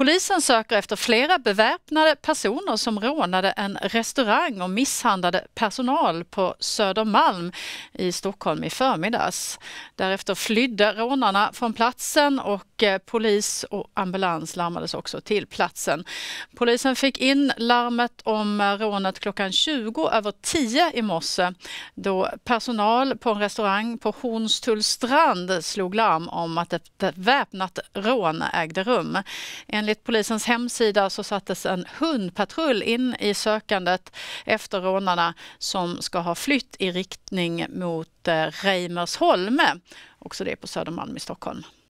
Polisen söker efter flera beväpnade personer som rånade en restaurang och misshandlade personal på Södermalm i Stockholm i förmiddags. Därefter flydde rånarna från platsen och Eh, polis och ambulans larmades också till platsen. Polisen fick in larmet om eh, rånet klockan 20 över 10 i morse då personal på en restaurang på Hornstullstrand slog larm om att ett väpnat rån ägde rum. Enligt polisens hemsida så sattes en hundpatrull in i sökandet efter rånarna som ska ha flytt i riktning mot eh, Reimersholme, också det på Södermalm i Stockholm.